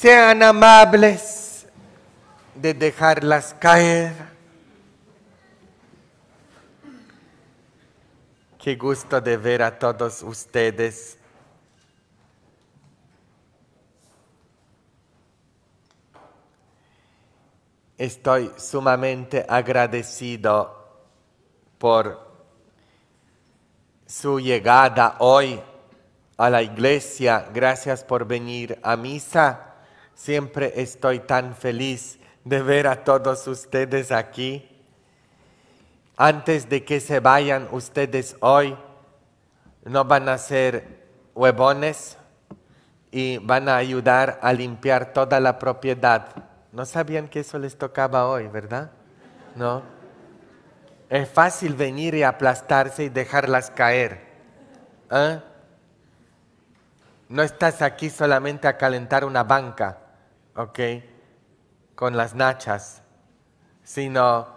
Sean amables de dejarlas caer. Qué gusto de ver a todos ustedes. Estoy sumamente agradecido por su llegada hoy a la iglesia. Gracias por venir a misa. Siempre estoy tan feliz de ver a todos ustedes aquí. Antes de que se vayan ustedes hoy, no van a ser huevones y van a ayudar a limpiar toda la propiedad. No sabían que eso les tocaba hoy, ¿verdad? No. Es fácil venir y aplastarse y dejarlas caer. ¿eh? No estás aquí solamente a calentar una banca. Okay, Con las nachas, sino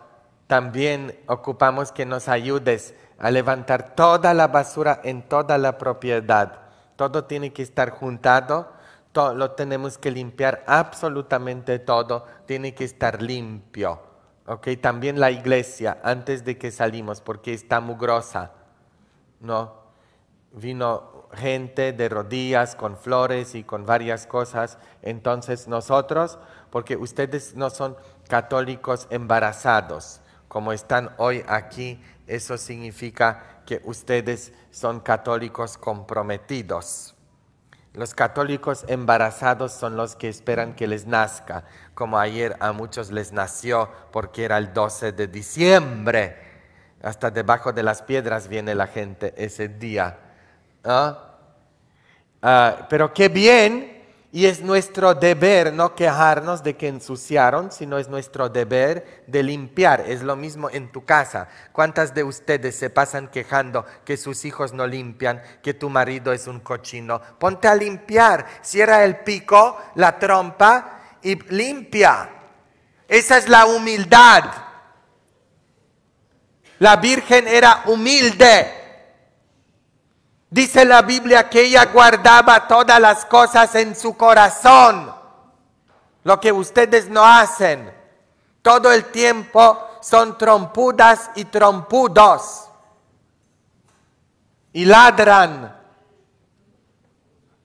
también ocupamos que nos ayudes a levantar toda la basura en toda la propiedad. Todo tiene que estar juntado, todo, lo tenemos que limpiar absolutamente todo, tiene que estar limpio. ¿ok? También la iglesia, antes de que salimos, porque está mugrosa, ¿no? Vino gente de rodillas con flores y con varias cosas. Entonces nosotros, porque ustedes no son católicos embarazados, como están hoy aquí, eso significa que ustedes son católicos comprometidos. Los católicos embarazados son los que esperan que les nazca, como ayer a muchos les nació porque era el 12 de diciembre. Hasta debajo de las piedras viene la gente ese día ¿Ah? Ah, pero qué bien, y es nuestro deber no quejarnos de que ensuciaron, sino es nuestro deber de limpiar. Es lo mismo en tu casa. ¿Cuántas de ustedes se pasan quejando que sus hijos no limpian, que tu marido es un cochino? Ponte a limpiar, cierra el pico, la trompa y limpia. Esa es la humildad. La Virgen era humilde. Dice la Biblia que ella guardaba todas las cosas en su corazón. Lo que ustedes no hacen. Todo el tiempo son trompudas y trompudos. Y ladran.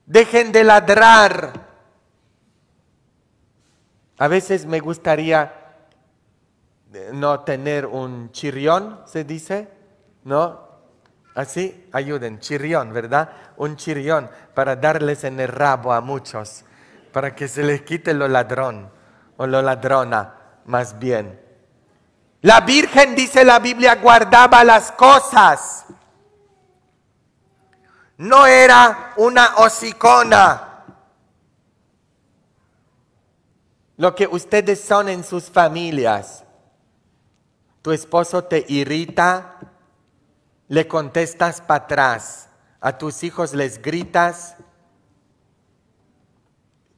Dejen de ladrar. A veces me gustaría eh, no tener un chirrión, se dice, ¿no? Así ayuden, chirrión, ¿verdad? Un chirrión para darles en el rabo a muchos, para que se les quite lo ladrón o lo ladrona más bien. La Virgen, dice la Biblia, guardaba las cosas. No era una hocicona. Lo que ustedes son en sus familias. Tu esposo te irrita, le contestas para atrás, a tus hijos les gritas,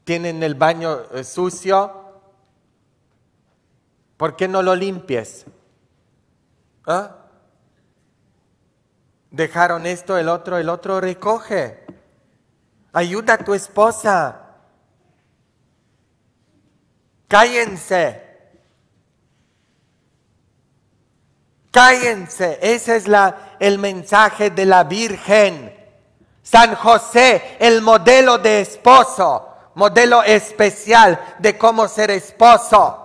tienen el baño eh, sucio, ¿por qué no lo limpies? ¿Ah? Dejaron esto, el otro, el otro recoge. Ayuda a tu esposa. Cállense. Cállense, ese es el mensaje de la Virgen. San José, el modelo de esposo, modelo especial de cómo ser esposo.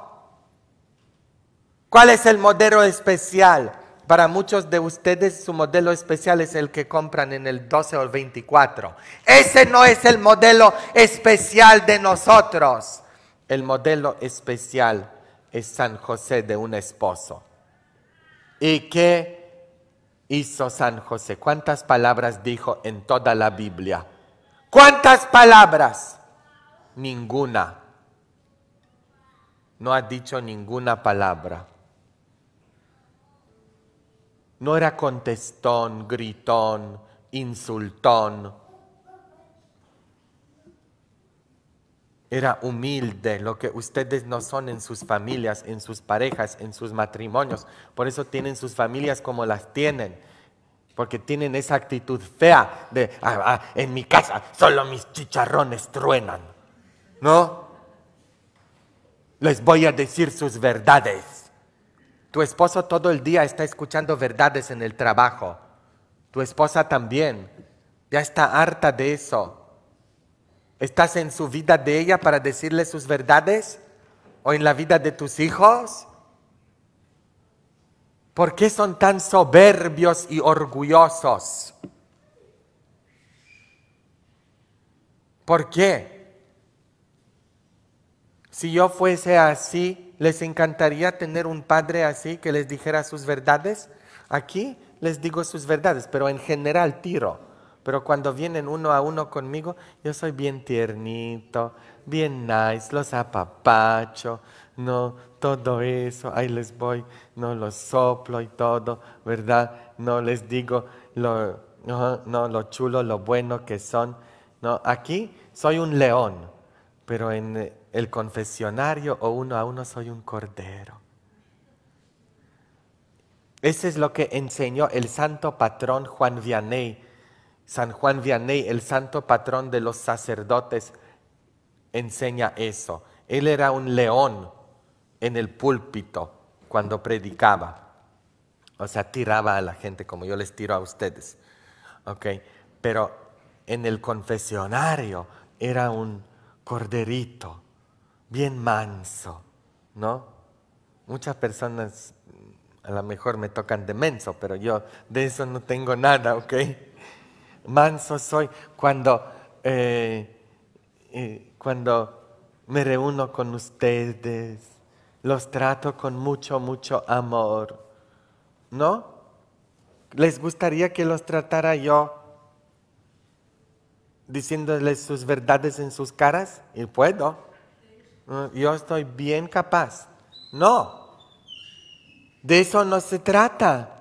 ¿Cuál es el modelo especial? Para muchos de ustedes su modelo especial es el que compran en el 12 o el 24. Ese no es el modelo especial de nosotros. El modelo especial es San José de un esposo. ¿Y qué hizo San José? ¿Cuántas palabras dijo en toda la Biblia? ¿Cuántas palabras? Ninguna. No ha dicho ninguna palabra. No era contestón, gritón, insultón era humilde, lo que ustedes no son en sus familias, en sus parejas, en sus matrimonios. Por eso tienen sus familias como las tienen. Porque tienen esa actitud fea de, ah, ah, en mi casa solo mis chicharrones truenan. ¿No? Les voy a decir sus verdades. Tu esposo todo el día está escuchando verdades en el trabajo. Tu esposa también. Ya está harta de eso. ¿Estás en su vida de ella para decirle sus verdades? ¿O en la vida de tus hijos? ¿Por qué son tan soberbios y orgullosos? ¿Por qué? Si yo fuese así, ¿les encantaría tener un padre así que les dijera sus verdades? Aquí les digo sus verdades, pero en general tiro. Pero cuando vienen uno a uno conmigo, yo soy bien tiernito, bien nice, los apapacho, no, todo eso, ahí les voy, no los soplo y todo, ¿verdad? No les digo lo, no, lo chulo, lo bueno que son. No, aquí soy un león, pero en el confesionario o uno a uno soy un cordero. Ese es lo que enseñó el santo patrón Juan Vianney San Juan Vianney, el santo patrón de los sacerdotes, enseña eso. Él era un león en el púlpito cuando predicaba. O sea, tiraba a la gente como yo les tiro a ustedes. Okay. Pero en el confesionario era un corderito, bien manso, ¿no? Muchas personas a lo mejor me tocan de menso, pero yo de eso no tengo nada, ¿ok? manso soy cuando, eh, eh, cuando me reúno con ustedes, los trato con mucho, mucho amor. ¿No? ¿Les gustaría que los tratara yo diciéndoles sus verdades en sus caras? Y puedo. Yo estoy bien capaz. No. De eso no se trata.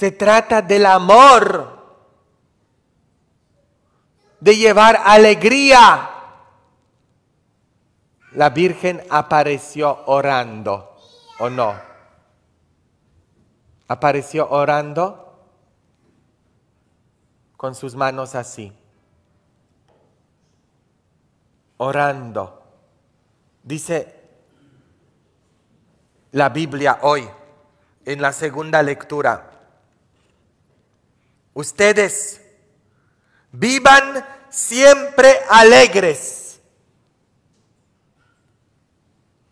Se trata del amor, de llevar alegría. La Virgen apareció orando, ¿o no? Apareció orando con sus manos así, orando. Dice la Biblia hoy, en la segunda lectura, Ustedes vivan siempre alegres.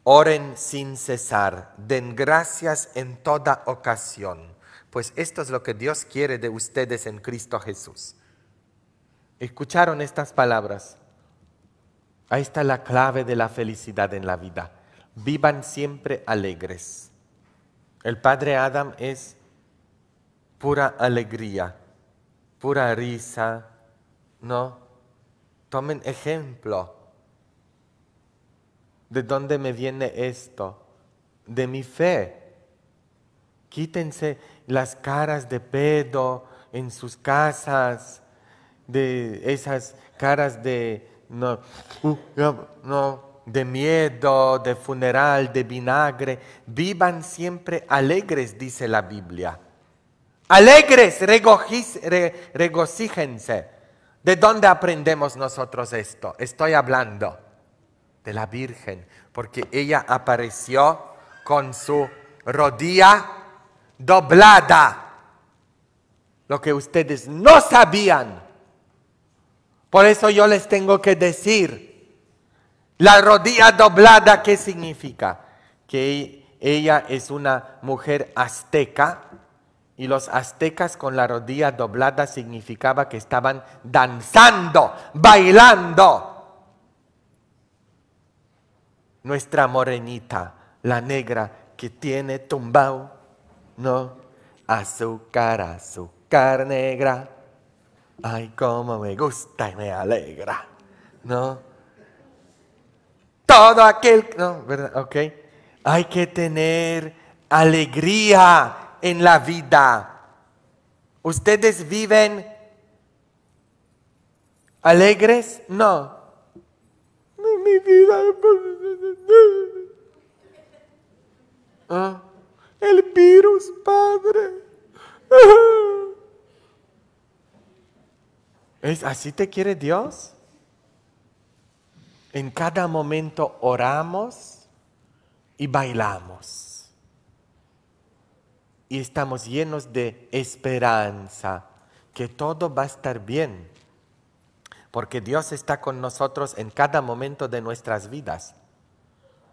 Oren sin cesar, den gracias en toda ocasión, pues esto es lo que Dios quiere de ustedes en Cristo Jesús. ¿Escucharon estas palabras? Ahí está la clave de la felicidad en la vida. Vivan siempre alegres. El padre Adam es pura alegría pura risa, ¿no? Tomen ejemplo. ¿De dónde me viene esto? De mi fe. Quítense las caras de pedo en sus casas, de esas caras de no, uh, de miedo, de funeral, de vinagre. Vivan siempre alegres, dice la Biblia. Alegres, regocíjense. ¿De dónde aprendemos nosotros esto? Estoy hablando de la Virgen, porque ella apareció con su rodilla doblada. Lo que ustedes no sabían. Por eso yo les tengo que decir, la rodilla doblada, ¿qué significa? Que ella es una mujer azteca y los aztecas con la rodilla doblada significaba que estaban danzando, bailando. Nuestra morenita, la negra que tiene tumbao, no, azúcar, azúcar negra. Ay, cómo me gusta y me alegra, no. Todo aquel, no, ¿verdad? Ok. Hay que tener alegría en la vida. ¿Ustedes viven alegres? No. Mi vida. ¿Ah? El virus, padre. ¿Es así te quiere Dios? En cada momento oramos y bailamos y estamos llenos de esperanza, que todo va a estar bien, porque Dios está con nosotros en cada momento de nuestras vidas.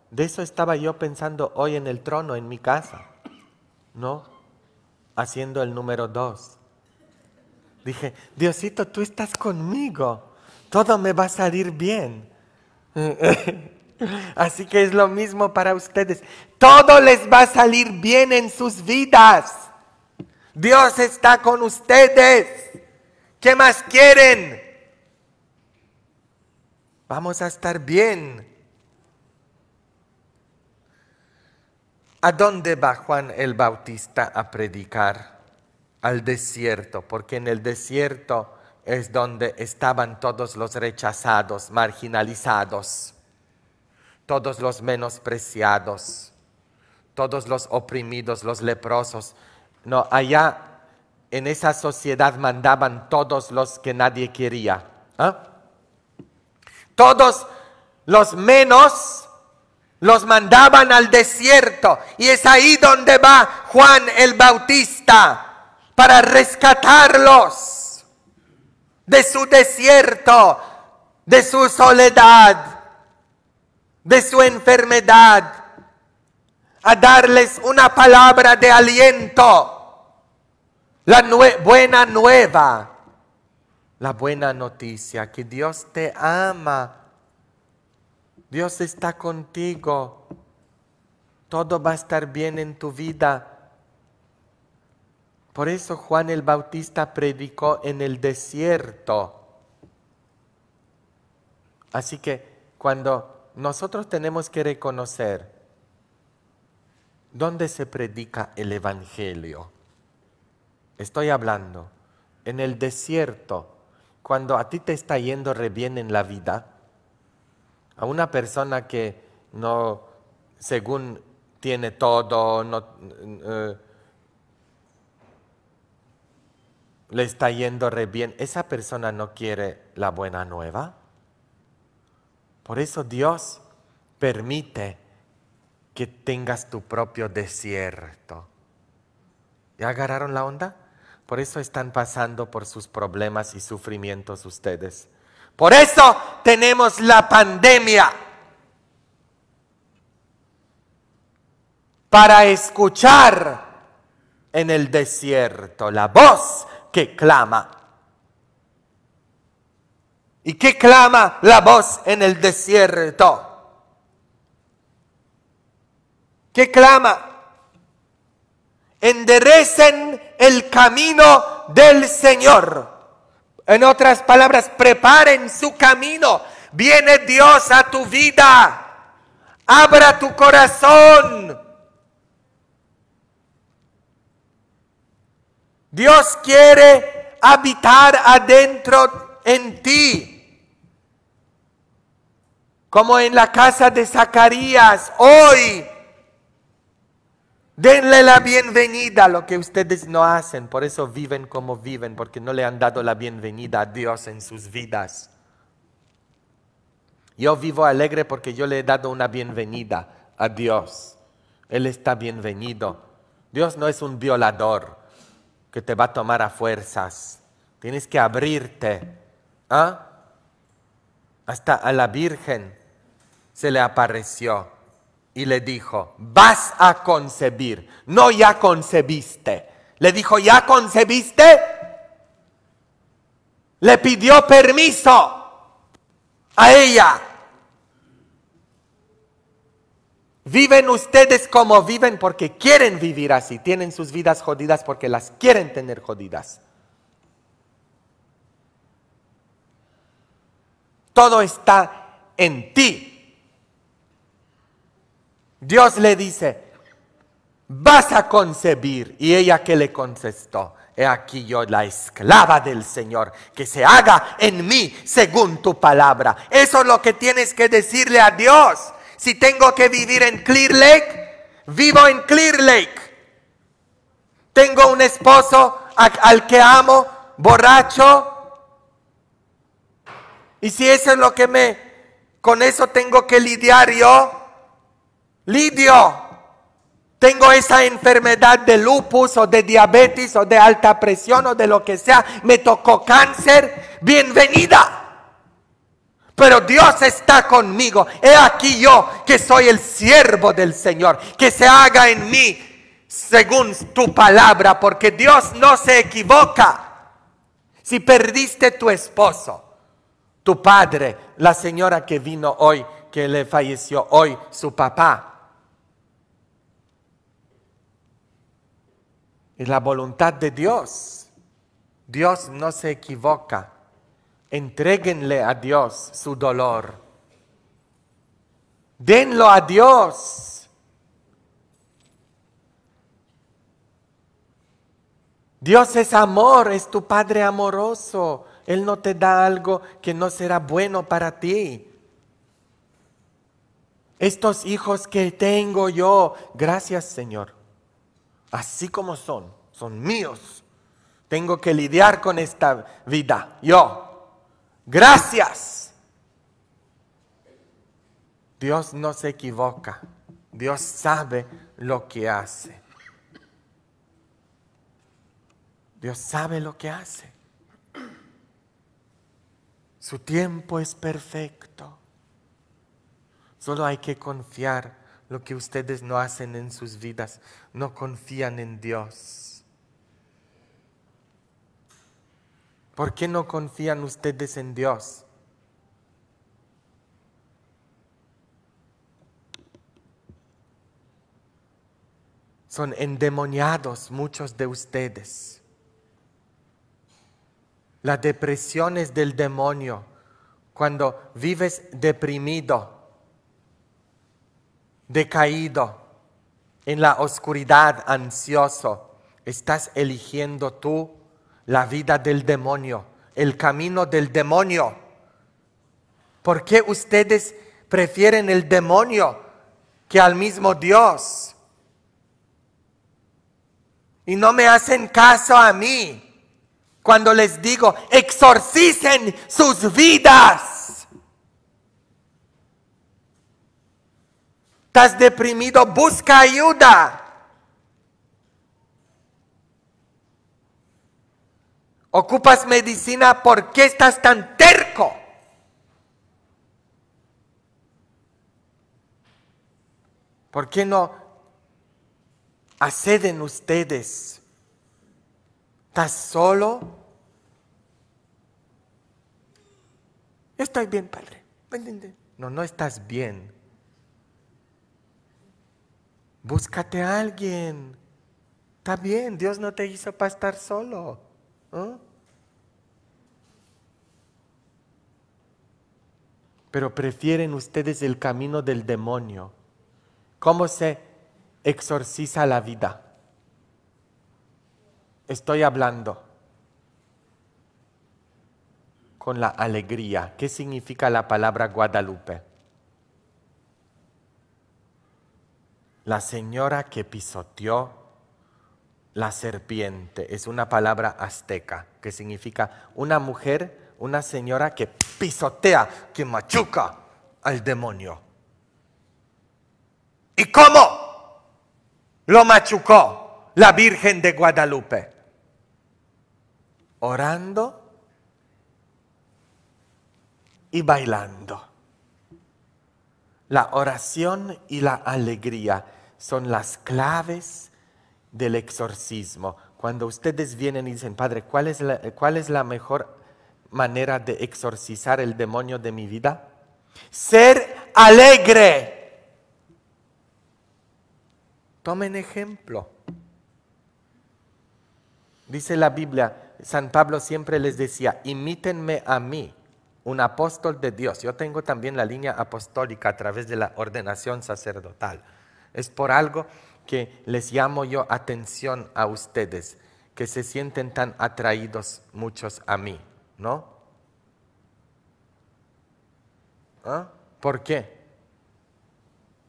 De eso estaba yo pensando hoy en el trono, en mi casa, ¿no? Haciendo el número dos. Dije, Diosito, tú estás conmigo, todo me va a salir bien. Así que es lo mismo para ustedes. Todo les va a salir bien en sus vidas. Dios está con ustedes. ¿Qué más quieren? Vamos a estar bien. ¿A dónde va Juan el Bautista a predicar? Al desierto, porque en el desierto es donde estaban todos los rechazados, marginalizados todos los menospreciados, todos los oprimidos, los leprosos. No, allá en esa sociedad mandaban todos los que nadie quería. ¿ah? Todos los menos los mandaban al desierto. Y es ahí donde va Juan el Bautista para rescatarlos de su desierto, de su soledad de su enfermedad, a darles una palabra de aliento, la buena nueva, la buena noticia, que Dios te ama, Dios está contigo, todo va a estar bien en tu vida. Por eso Juan el Bautista predicó en el desierto. Así que cuando nosotros tenemos que reconocer dónde se predica el Evangelio. Estoy hablando en el desierto, cuando a ti te está yendo re bien en la vida, a una persona que no, según tiene todo, no, eh, le está yendo re bien, esa persona no quiere la buena nueva. Por eso Dios permite que tengas tu propio desierto. ¿Ya agarraron la onda? Por eso están pasando por sus problemas y sufrimientos ustedes. Por eso tenemos la pandemia. Para escuchar en el desierto la voz que clama ¿Y qué clama la voz en el desierto? ¿Qué clama? Enderecen el camino del Señor. En otras palabras, preparen su camino. Viene Dios a tu vida. Abra tu corazón. Dios quiere habitar adentro en ti como en la casa de Zacarías, hoy. Denle la bienvenida a lo que ustedes no hacen, por eso viven como viven, porque no le han dado la bienvenida a Dios en sus vidas. Yo vivo alegre porque yo le he dado una bienvenida a Dios. Él está bienvenido. Dios no es un violador que te va a tomar a fuerzas. Tienes que abrirte ¿ah? hasta a la Virgen se le apareció y le dijo, vas a concebir, no ya concebiste. Le dijo, ¿ya concebiste? Le pidió permiso a ella. Viven ustedes como viven porque quieren vivir así. Tienen sus vidas jodidas porque las quieren tener jodidas. Todo está en ti. Dios le dice, vas a concebir. Y ella que le contestó, he aquí yo la esclava del Señor, que se haga en mí según tu palabra. Eso es lo que tienes que decirle a Dios. Si tengo que vivir en Clear Lake, vivo en Clear Lake. Tengo un esposo al que amo, borracho. Y si eso es lo que me, con eso tengo que lidiar yo, Lidio, tengo esa enfermedad de lupus o de diabetes o de alta presión o de lo que sea, me tocó cáncer, bienvenida. Pero Dios está conmigo. He aquí yo que soy el siervo del Señor. Que se haga en mí según tu palabra, porque Dios no se equivoca. Si perdiste tu esposo, tu padre, la señora que vino hoy, que le falleció hoy, su papá, Es la voluntad de Dios. Dios no se equivoca. Entréguenle a Dios su dolor. Denlo a Dios. Dios es amor, es tu Padre amoroso. Él no te da algo que no será bueno para ti. Estos hijos que tengo yo, gracias Señor así como son, son míos. Tengo que lidiar con esta vida. Yo, gracias. Dios no se equivoca. Dios sabe lo que hace. Dios sabe lo que hace. Su tiempo es perfecto. Solo hay que confiar lo que ustedes no hacen en sus vidas, no confían en Dios. ¿Por qué no confían ustedes en Dios? Son endemoniados muchos de ustedes. La depresión es del demonio. Cuando vives deprimido, decaído, en la oscuridad, ansioso, estás eligiendo tú la vida del demonio, el camino del demonio. ¿Por qué ustedes prefieren el demonio que al mismo Dios? Y no me hacen caso a mí cuando les digo, ¡exorcisen sus vidas. estás deprimido, busca ayuda. Ocupas medicina, ¿por qué estás tan terco? ¿Por qué no acceden ustedes? ¿Estás solo? Estoy bien, padre. No, no estás bien. Búscate a alguien. Está bien, Dios no te hizo para estar solo. Pero prefieren ustedes el camino del demonio. ¿Cómo se exorciza la vida? Estoy hablando con la alegría. ¿Qué significa la palabra Guadalupe? la señora que pisoteó la serpiente. Es una palabra azteca que significa una mujer, una señora que pisotea, que machuca al demonio. ¿Y cómo lo machucó la Virgen de Guadalupe? Orando y bailando. La oración y la alegría son las claves del exorcismo. Cuando ustedes vienen y dicen, Padre, ¿cuál es la, mejor manera de exorcizar el demonio de mi vida? Ser alegre. Tomen ejemplo. Dice la Biblia, San Pablo siempre les decía, imítenme a mí un apóstol de Dios. Yo tengo también la línea apostólica a través de la ordenación sacerdotal. Es por algo que les llamo yo atención a ustedes, que se sienten tan atraídos muchos a mí, ¿no? ¿Ah? ¿Por qué?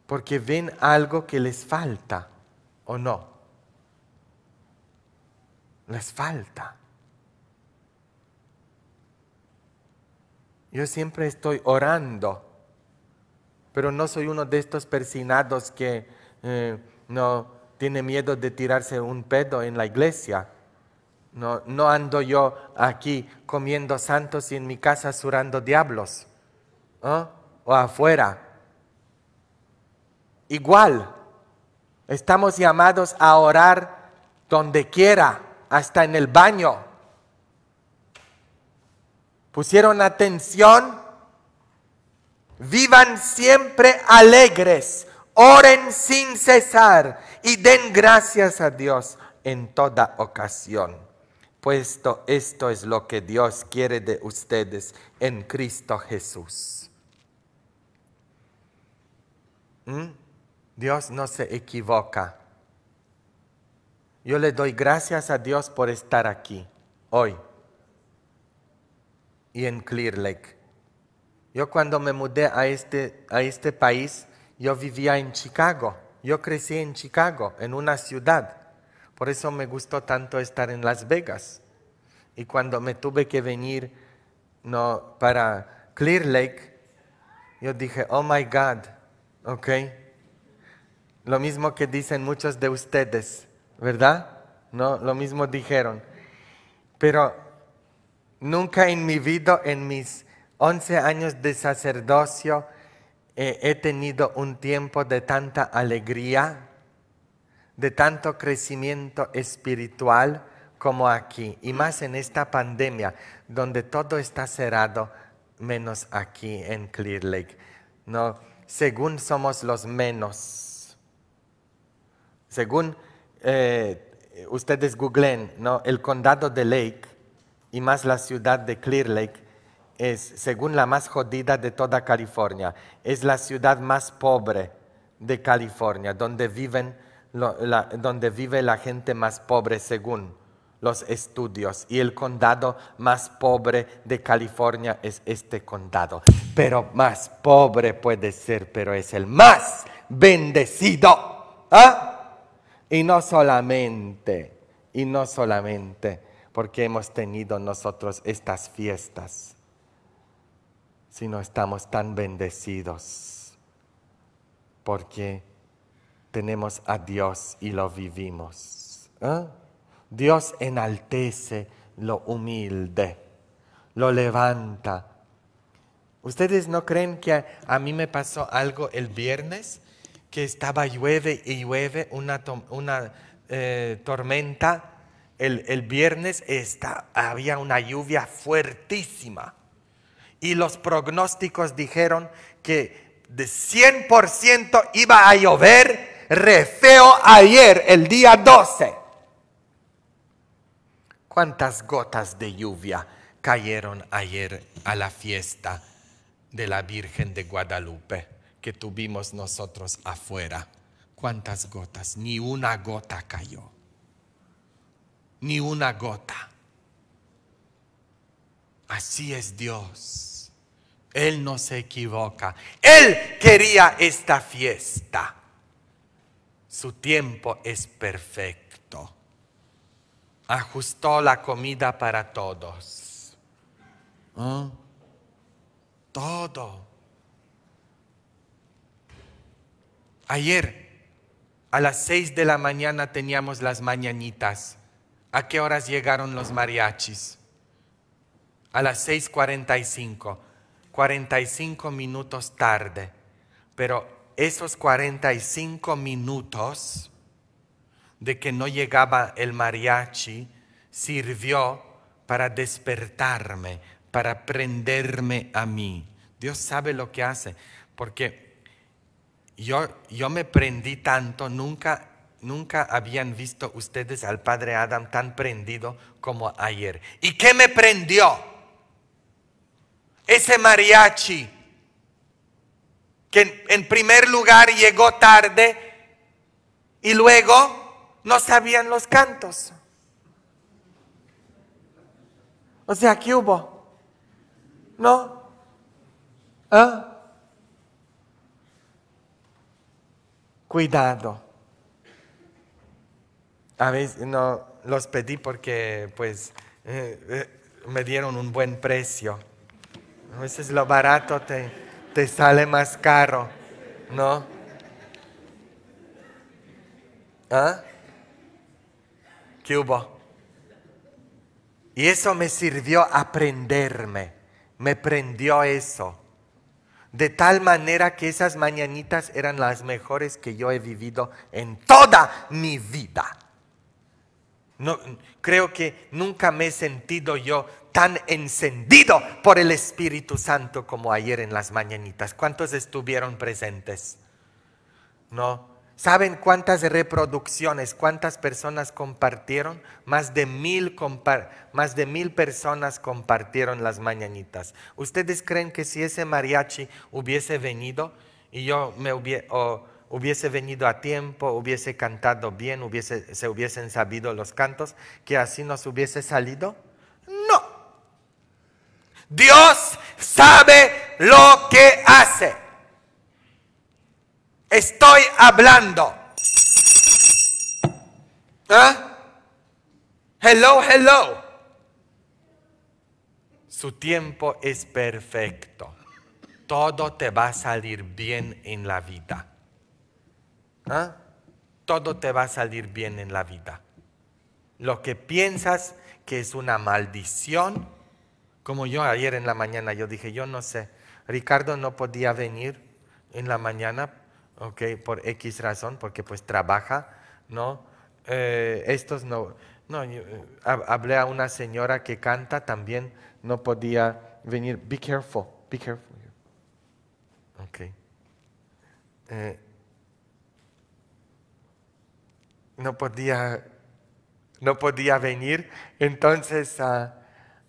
Porque ven algo que les falta, ¿o no? Les falta. Yo siempre estoy orando, pero no soy uno de estos persinados que eh, no tiene miedo de tirarse un pedo en la iglesia. No, ando yo aquí comiendo santos y en mi casa surando diablos. ¿ah? O afuera. Igual, estamos llamados a orar donde quiera, hasta en el baño. ¿Pusieron atención? Vivan siempre alegres, oren sin cesar y den gracias a Dios en toda ocasión. Puesto esto es lo que Dios quiere de ustedes en Cristo Jesús. ¿Mm? Dios no se equivoca. Yo le doy gracias a Dios por estar aquí hoy y en Clear Lake. Yo cuando me mudé a este, a este país, yo vivía en Chicago. Yo crecí en Chicago, en una ciudad. Por eso me gustó tanto estar en Las Vegas. Y cuando me tuve que venir no, para Clear Lake, yo dije, oh my God, ¿ok? Lo mismo que dicen muchos de ustedes, ¿verdad? No, lo mismo dijeron. Pero Nunca en mi vida, en mis 11 años de sacerdocio, he tenido un tiempo de tanta alegría, de tanto crecimiento espiritual como aquí, y más en esta pandemia, donde todo está cerrado, menos aquí en Clear Lake. No, según somos los menos, según eh, ustedes googlen, ¿no? el condado de Lake y más la ciudad de Clear Lake es, según la más jodida de toda California, es la ciudad más pobre de California, donde, viven la, donde vive la gente más pobre según los estudios. Y el condado más pobre de California es este condado. Pero más pobre puede ser, pero es el más bendecido. ¿Ah? Y no solamente, y no solamente porque hemos tenido nosotros estas fiestas, si no estamos tan bendecidos, porque tenemos a Dios y lo vivimos. ¿eh? Dios enaltece lo humilde, lo levanta. ¿Ustedes no creen que a, mí me pasó algo el viernes? Que estaba llueve y llueve una, eh, tormenta el, viernes había una lluvia fuertísima y los prognósticos dijeron que de 100% iba a llover re feo ayer, el día 12. ¿Cuántas gotas de lluvia cayeron ayer a la fiesta de la Virgen de Guadalupe que tuvimos nosotros afuera? ¿Cuántas gotas? Ni una gota cayó ni una gota. Así es Dios. Él no se equivoca. Él quería esta fiesta. Su tiempo es perfecto. Ajustó la comida para todos. ¿Ah? Todo. Ayer a las seis de la mañana teníamos las mañanitas. ¿A qué horas llegaron los mariachis? A las 6.45, 45 minutos tarde. Pero esos 45 minutos de que no llegaba el mariachi sirvió para despertarme, para prenderme a mí. Dios sabe lo que hace, porque yo, yo me prendí tanto, nunca Nunca habían visto ustedes al padre Adam tan prendido como ayer. ¿Y qué me prendió? Ese mariachi que en primer lugar llegó tarde y luego no sabían los cantos. O sea, ¿qué hubo? ¿No? ¿Ah? Cuidado a veces no los pedí porque pues eh, eh, me dieron un buen precio. A veces lo barato te, sale más caro, ¿no? ¿Ah? ¿Qué hubo? Y eso me sirvió a aprenderme, me prendió eso. De tal manera que esas mañanitas eran las mejores que yo he vivido en toda mi vida. No, creo que nunca me he sentido yo tan encendido por el Espíritu Santo como ayer en las mañanitas. ¿Cuántos estuvieron presentes? ¿No? ¿Saben cuántas reproducciones, cuántas personas compartieron? Más de, mil más de mil personas compartieron las mañanitas. ¿Ustedes creen que si ese mariachi hubiese venido y yo me hubiera hubiese venido a tiempo, hubiese cantado bien, hubiese, se hubiesen sabido los cantos, que así nos hubiese salido? No. Dios sabe lo que hace. Estoy hablando. ¿Ah? Hello, hello. Su tiempo es perfecto. Todo te va a salir bien en la vida ¿Ah? todo te va a salir bien en la vida. Lo que piensas que es una maldición, como yo ayer en la mañana, yo dije, yo no sé, Ricardo no podía venir en la mañana, ok, por X razón, porque pues trabaja, ¿no? Eh, estos no, no, eh, hablé a una señora que canta también, no podía venir, be careful, be careful. Ok. Eh, no podía, venir. Entonces, ah,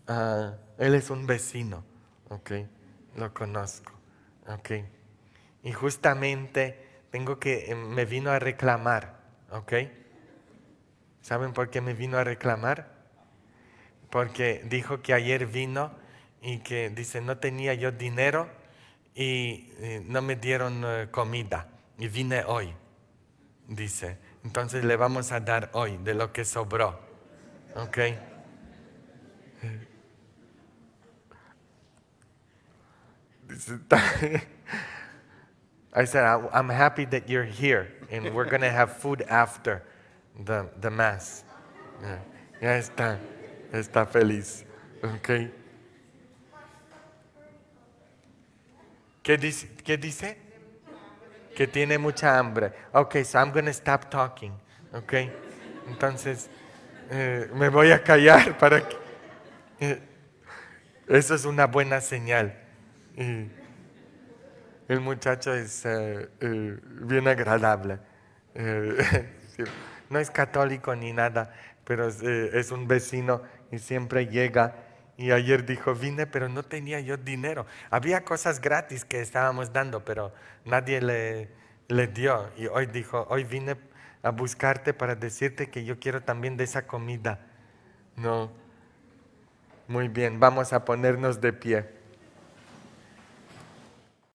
ah, él es un vecino, ¿ok? Lo conozco, ¿ok? Y justamente tengo que, eh, me vino a reclamar, ¿ok? ¿Saben por qué me vino a reclamar? Porque dijo que ayer vino y que dice, no tenía yo dinero y eh, no me dieron eh, comida y vine hoy, dice. Entonces le vamos a dar hoy de lo que sobró. ¿Ok? I said, I'm happy that you're here, and we're going to have food after the, the mass. Ya está, está feliz. ¿Ok? ¿Qué dice? ¿Qué dice? que tiene mucha hambre. Ok, so I'm going to stop talking. Ok, entonces eh, me voy a callar para que. Eh, eso es una buena señal. el muchacho es eh, bien agradable. no es católico ni nada, pero es un vecino y siempre llega y ayer dijo, vine, pero no tenía yo dinero. Había cosas gratis que estábamos dando, pero nadie le, le dio. Y hoy dijo, hoy vine a buscarte para decirte que yo quiero también de esa comida. No. Muy bien, vamos a ponernos de pie.